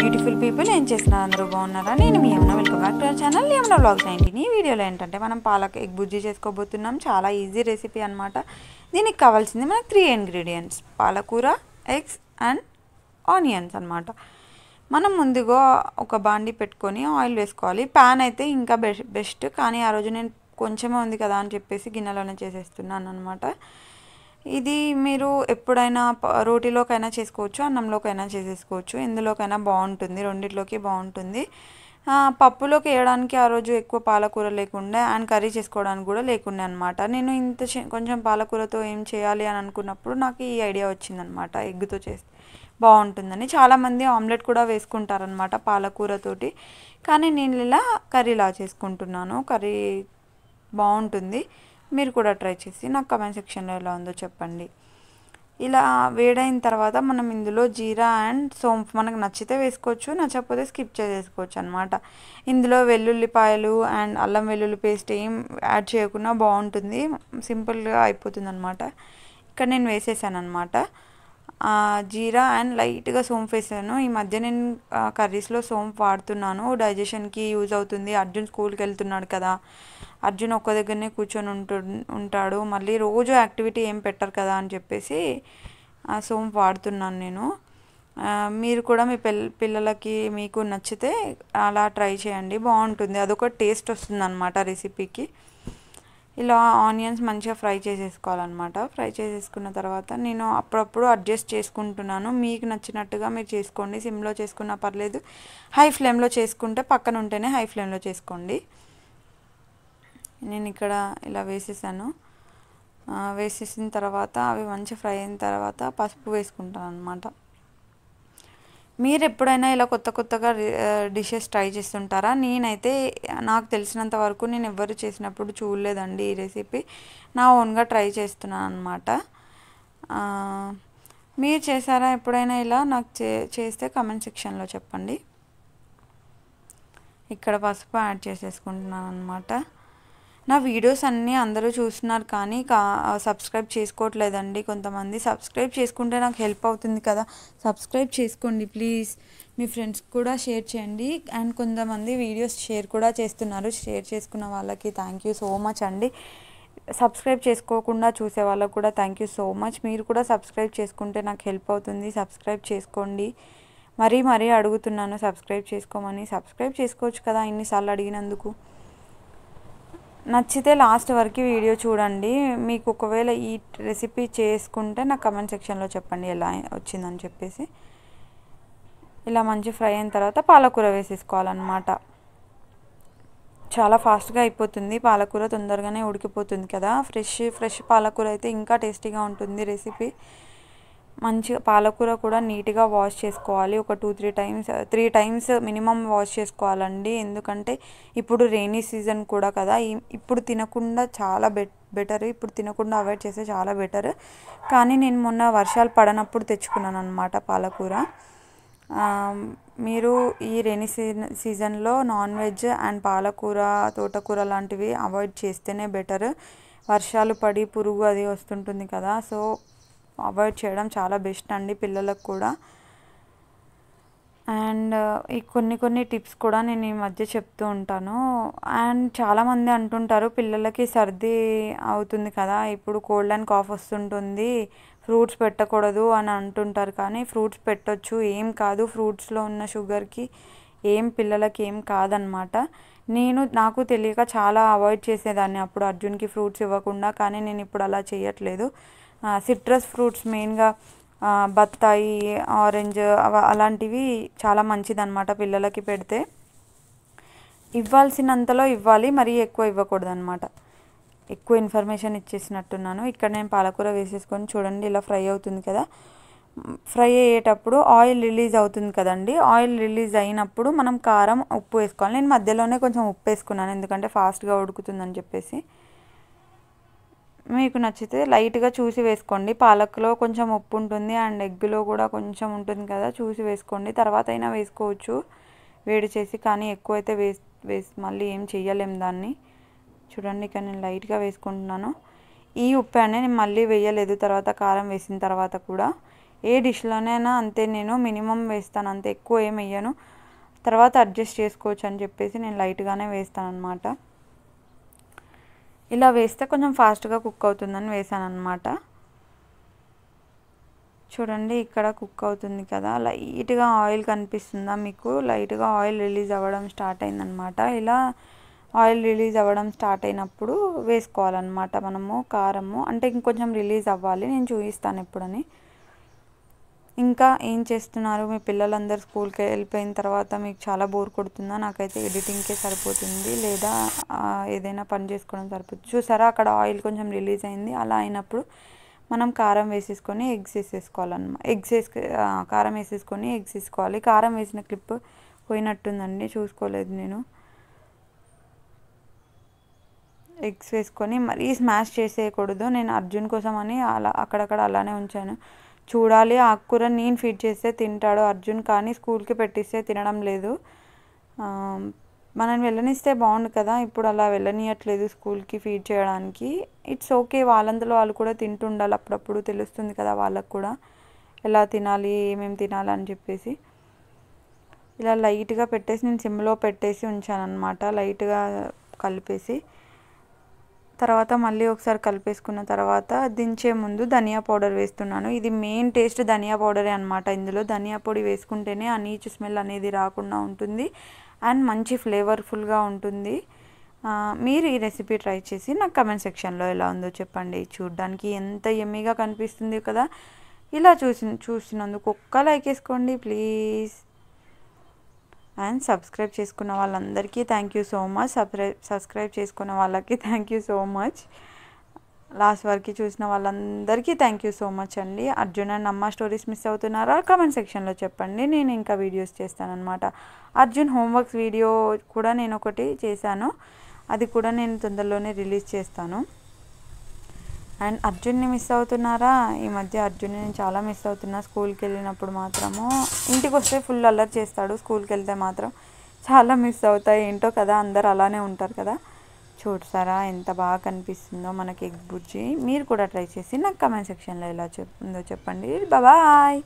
beautiful people ఏం చేస్తున్నారు అందరూ బాగున్నారా నేను మీ ఏమన్నా వెళ్ళి బ్యాక్ టు అవర్ ఛానల్ ఏమన్నా బ్లాగ్స్ నైన్టీన్ ఈ వీడియోలో ఏంటంటే మనం పాలక ఎగ్ బుజ్జి చేసుకోబోతున్నాం చాలా ఈజీ రెసిపీ అనమాట దీనికి కావాల్సింది మనకు త్రీ ఇంగ్రీడియంట్స్ పాలకూర ఎగ్స్ అండ్ ఆనియన్స్ అనమాట మనం ముందుగా ఒక బాండి పెట్టుకొని ఆయిల్ వేసుకోవాలి ప్యాన్ అయితే ఇంకా బెస్ట్ కానీ ఆ రోజు నేను కొంచెమే ఉంది కదా అని చెప్పేసి గిన్నెలోనే చేసేస్తున్నాను అనమాట ఇది మీరు ఎప్పుడైనా రోటీలోకైనా చేసుకోవచ్చు అన్నంలోకైనా చేసేసుకోవచ్చు ఎందులోకైనా బాగుంటుంది రెండిట్లోకి బాగుంటుంది పప్పులోకి వేయడానికి ఆ రోజు ఎక్కువ పాలకూర లేకుండా అండ్ కర్రీ చేసుకోవడానికి కూడా లేకుండా అనమాట నేను ఇంత కొంచెం పాలకూరతో ఏం చేయాలి అని అనుకున్నప్పుడు నాకు ఈ ఐడియా వచ్చిందనమాట ఎగ్గుతో చేస్తే బాగుంటుందని చాలామంది ఆమ్లెట్ కూడా వేసుకుంటారనమాట పాలకూరతోటి కానీ నేను ఇలా కర్రీలా చేసుకుంటున్నాను కర్రీ బాగుంటుంది మీరు కూడా ట్రై చేసి నాకు కమెంట్ సెక్షన్లో ఎలా ఉందో చెప్పండి ఇలా వేడైన తర్వాత మనం ఇందులో జీరా అండ్ సోంపు మనకు నచ్చితే వేసుకోవచ్చు నచ్చకపోతే స్కిప్ చేసేసుకోవచ్చు అనమాట ఇందులో వెల్లుల్లిపాయలు అండ్ అల్లం వెల్లుల్లి పేస్ట్ ఏం యాడ్ చేయకుండా బాగుంటుంది సింపుల్గా అయిపోతుంది అనమాట ఇక్కడ నేను వేసేసాను అనమాట జీరా అండ్ లైట్గా సోంపు వేసాను ఈ మధ్య నేను కర్రీస్లో సోంపు వాడుతున్నాను డైజెషన్కి యూజ్ అవుతుంది అర్జున్ స్కూల్కి వెళ్తున్నాడు కదా అర్జున్ ఒక్క దగ్గరనే కూర్చొని ఉంటు ఉంటాడు మళ్ళీ రోజు యాక్టివిటీ ఏం పెట్టరు కదా అని చెప్పేసి సోంపు వాడుతున్నాను నేను మీరు కూడా మీ పిల్ల పిల్లలకి మీకు నచ్చితే అలా ట్రై చేయండి బాగుంటుంది అదొక టేస్ట్ వస్తుంది అనమాట రెసిపీకి ఇలా ఆనియన్స్ మంచిగా ఫ్రై చేసేసుకోవాలన్నమాట ఫ్రై చేసేసుకున్న తర్వాత నేను అప్పుడప్పుడు అడ్జస్ట్ చేసుకుంటున్నాను మీకు నచ్చినట్టుగా మీరు చేసుకోండి సిమ్లో చేసుకున్నా పర్లేదు హై ఫ్లేమ్లో చేసుకుంటే పక్కన ఉంటేనే హై ఫ్లేమ్లో చేసుకోండి నేను ఇక్కడ ఇలా వేసేసాను వేసేసిన తర్వాత అవి మంచిగా ఫ్రై అయిన తర్వాత పసుపు వేసుకుంటాను అనమాట మీరు ఎప్పుడైనా ఇలా కొత్త కొత్తగా డిషెస్ ట్రై చేస్తుంటారా నేనైతే నాకు తెలిసినంత వరకు నేను ఎవ్వరు చేసినప్పుడు చూడలేదండి ఈ రెసిపీ నా ఓన్గా ట్రై చేస్తున్నాను అనమాట మీరు చేశారా ఎప్పుడైనా ఇలా నాకు చే చేస్తే కమెంట్ సెక్షన్లో చెప్పండి ఇక్కడ పసుపు యాడ్ చేసేసుకుంటున్నాను అనమాట నా వీడియోస్ అన్నీ అందరూ చూస్తున్నారు కానీ కా సబ్స్క్రైబ్ చేసుకోవట్లేదండి కొంతమంది సబ్స్క్రైబ్ చేసుకుంటే నాకు హెల్ప్ అవుతుంది కదా సబ్స్క్రైబ్ చేసుకోండి ప్లీజ్ మీ ఫ్రెండ్స్ కూడా షేర్ చేయండి అండ్ కొంతమంది వీడియోస్ షేర్ కూడా చేస్తున్నారు షేర్ చేసుకున్న వాళ్ళకి థ్యాంక్ యూ సో మచ్ అండి సబ్స్క్రైబ్ చేసుకోకుండా చూసే వాళ్ళకు కూడా థ్యాంక్ యూ సో మచ్ మీరు కూడా సబ్స్క్రైబ్ చేసుకుంటే నాకు హెల్ప్ అవుతుంది సబ్స్క్రైబ్ చేసుకోండి మరీ మరీ అడుగుతున్నాను సబ్స్క్రైబ్ చేసుకోమని సబ్స్క్రైబ్ చేసుకోవచ్చు కదా ఇన్నిసార్లు అడిగినందుకు నచ్చితే లాస్ట్ వరకు వీడియో చూడండి మీకు ఒకవేళ ఈ రెసిపీ చేసుకుంటే నా కమెంట్ సెక్షన్లో చెప్పండి ఎలా వచ్చిందని చెప్పేసి ఇలా మంచి ఫ్రై అయిన తర్వాత పాలకూర వేసేసుకోవాలన్నమాట చాలా ఫాస్ట్గా అయిపోతుంది పాలకూర తొందరగానే ఉడికిపోతుంది కదా ఫ్రెష్ ఫ్రెష్ పాలకూర అయితే ఇంకా టేస్టీగా ఉంటుంది రెసిపీ మంచిగా పాలకూర కూడా నీట్గా వాష్ చేసుకోవాలి ఒక two three times three times minimum wash చేసుకోవాలండి ఎందుకంటే ఇప్పుడు రైనీ సీజన్ కూడా కదా ఇప్పుడు తినకుండా చాలా బెటర్ ఇప్పుడు తినకుండా అవాయిడ్ చేస్తే చాలా బెటర్ కానీ నేను మొన్న వర్షాలు పడనప్పుడు తెచ్చుకున్నాను అనమాట పాలకూర మీరు ఈ రెనీ సీజన్ సీజన్లో నాన్ వెజ్ అండ్ పాలకూర తోటకూర లాంటివి అవాయిడ్ చేస్తేనే బెటర్ వర్షాలు పడి పురుగు అది వస్తుంటుంది కదా సో అవాయిడ్ చేయడం చాలా బెస్ట్ అండి పిల్లలకు కూడా అండ్ ఈ కొన్ని కొన్ని టిప్స్ కూడా నేను ఈ మధ్య చెప్తూ ఉంటాను అండ్ చాలామంది అంటుంటారు పిల్లలకి సర్ది అవుతుంది కదా ఇప్పుడు కోల్డ్ అండ్ కాఫ్ వస్తుంటుంది ఫ్రూట్స్ పెట్టకూడదు అని అంటుంటారు కానీ ఫ్రూట్స్ పెట్టొచ్చు ఏం కాదు ఫ్రూట్స్లో ఉన్న షుగర్కి ఏం పిల్లలకి ఏం కాదనమాట నేను నాకు తెలియక చాలా అవాయిడ్ చేసేదాన్ని అప్పుడు అర్జున్కి ఫ్రూట్స్ ఇవ్వకుండా కానీ నేను ఇప్పుడు అలా చేయట్లేదు సిట్రస్ ఫ్రూట్స్ మెయిన్గా బత్తాయి ఆరెంజ్ అలాంటివి చాలా మంచిదన్నమాట పిల్లలకి పెడితే ఇవ్వాల్సినంతలో ఇవ్వాలి మరీ ఎక్కువ ఇవ్వకూడదు అనమాట ఎక్కువ ఇన్ఫర్మేషన్ ఇచ్చేసినట్టున్నాను ఇక్కడ నేను పాలకూర వేసేసుకొని చూడండి ఇలా ఫ్రై అవుతుంది కదా ఫ్రై అయ్యేటప్పుడు ఆయిల్ రిలీజ్ అవుతుంది కదండి ఆయిల్ రిలీజ్ అయినప్పుడు మనం కారం ఉప్పు వేసుకోవాలి నేను మధ్యలోనే కొంచెం ఉప్పు వేసుకున్నాను ఎందుకంటే ఫాస్ట్గా ఉడుకుతుందని చెప్పేసి మీకు నచ్చితే లైట్గా చూసి వేసుకోండి పాలక్లో కొంచెం ఉప్పు ఉంటుంది అండ్ ఎగ్గులో కూడా కొంచెం ఉంటుంది కదా చూసి వేసుకోండి తర్వాత అయినా వేసుకోవచ్చు వేడి చేసి కానీ ఎక్కువైతే వేస్ వేసి మళ్ళీ ఏం చేయలేము దాన్ని చూడండి ఇక నేను లైట్గా వేసుకుంటున్నాను ఈ ఉప్పు అనే నేను మళ్ళీ వేయలేదు తర్వాత కారం వేసిన తర్వాత కూడా ఏ డిష్లోనైనా అంతే నేను మినిమం వేస్తాను అంతే ఎక్కువ ఏం వేయను తర్వాత అడ్జస్ట్ చేసుకోవచ్చు అని చెప్పేసి నేను లైట్గానే వేస్తాను అనమాట ఇలా వేస్తే కొంచెం ఫాస్ట్గా కుక్ అవుతుందని వేసాను అనమాట చూడండి ఇక్కడ కుక్ అవుతుంది కదా లైట్గా ఆయిల్ కనిపిస్తుందా మీకు లైట్గా ఆయిల్ రిలీజ్ అవ్వడం స్టార్ట్ అయిందనమాట ఇలా ఆయిల్ రిలీజ్ అవ్వడం స్టార్ట్ అయినప్పుడు వేసుకోవాలన్నమాట మనము కారము అంటే ఇంకొంచెం రిలీజ్ అవ్వాలి నేను చూపిస్తాను ఎప్పుడని ఇంకా ఏం చేస్తున్నారు మీ పిల్లలందరూ స్కూల్కి వెళ్ళిపోయిన తర్వాత మీకు చాలా బోర్ కొడుతుందా నాకైతే ఎడిటింగ్కే సరిపోతుంది లేదా ఏదైనా పని చేసుకోవడం సరిపోతుంది చూసారా అక్కడ ఆయిల్ కొంచెం రిలీజ్ అయింది అలా అయినప్పుడు మనం కారం వేసేసుకొని ఎగ్స్ వేసేసుకోవాలన్నమాట ఎగ్స్ వేసుకు కారం వేసేసుకొని ఎగ్స్ వేసుకోవాలి కారం వేసిన క్లిప్ పోయినట్టుందండి చూసుకోలేదు నేను ఎగ్స్ వేసుకొని మరీ స్మాష్ చేసేయకూడదు నేను అర్జున్ కోసం అని అలా అక్కడక్కడ అలానే ఉంచాను చూడాలి కూర నేను ఫీడ్ చేస్తే తింటాడు అర్జున్ కానీ స్కూల్కి పెట్టిస్తే తినడం లేదు మనం వెళ్ళనిస్తే బాగుండు కదా ఇప్పుడు అలా వెళ్ళనియట్లేదు స్కూల్కి ఫీడ్ చేయడానికి ఇట్స్ ఓకే వాళ్ళంతలో వాళ్ళు కూడా తింటుండాలి అప్పుడప్పుడు తెలుస్తుంది కదా వాళ్ళకు కూడా ఎలా తినాలి ఏమేమి తినాలి అని చెప్పేసి ఇలా లైట్గా పెట్టేసి నేను సిమ్లో పెట్టేసి ఉంచాను అనమాట లైట్గా కలిపేసి తర్వాత మళ్ళీ ఒకసారి కలిపేసుకున్న తర్వాత దించే ముందు ధనియా పౌడర్ వేస్తున్నాను ఇది మెయిన్ టేస్ట్ ధనియా పౌడరే అనమాట ఇందులో ధనియా పొడి వేసుకుంటేనే ఆ నీచు స్మెల్ అనేది రాకుండా ఉంటుంది అండ్ మంచి ఫ్లేవర్ఫుల్గా ఉంటుంది మీరు ఈ రెసిపీ ట్రై చేసి నాకు కమెంట్ సెక్షన్లో ఎలా ఉందో చెప్పండి చూడ్డానికి ఎంత ఎమ్మీగా కనిపిస్తుంది కదా ఇలా చూసి చూసినందుకు ఒక్క లైక్ వేసుకోండి ప్లీజ్ అండ్ సబ్స్క్రైబ్ చేసుకున్న వాళ్ళందరికీ thank you so much subscribe subscribe చేసుకున్న వాళ్ళకి thank you so much last వరకు చూసిన వాళ్ళందరికీ థ్యాంక్ యూ సో మచ్ అండి అర్జున్ అండ్ అమ్మ స్టోరీస్ మిస్ అవుతున్నారా కమెంట్ సెక్షన్లో చెప్పండి నేను ఇంకా వీడియోస్ చేస్తానన్నమాట అర్జున్ హోంవర్క్స్ వీడియో కూడా నేను ఒకటి చేశాను అది కూడా నేను తొందరలోనే రిలీజ్ చేస్తాను అండ్ అర్జున్ని మిస్ అవుతున్నారా ఈ మధ్య అర్జున్ని నేను చాలా మిస్ అవుతున్నా స్కూల్కి వెళ్ళినప్పుడు మాత్రము ఇంటికి వస్తే ఫుల్ అల్లరి చేస్తాడు స్కూల్కి వెళ్తే మాత్రం చాలా మిస్ అవుతాయి ఏంటో కదా అందరు అలానే ఉంటారు కదా చూడసారా ఎంత బాగా కనిపిస్తుందో మనకి ఎగ్ బుజ్జి మీరు కూడా ట్రై చేసి నాకు కమెంట్ సెక్షన్లో ఎలా చెప్తుందో చెప్పండి బాబాయ్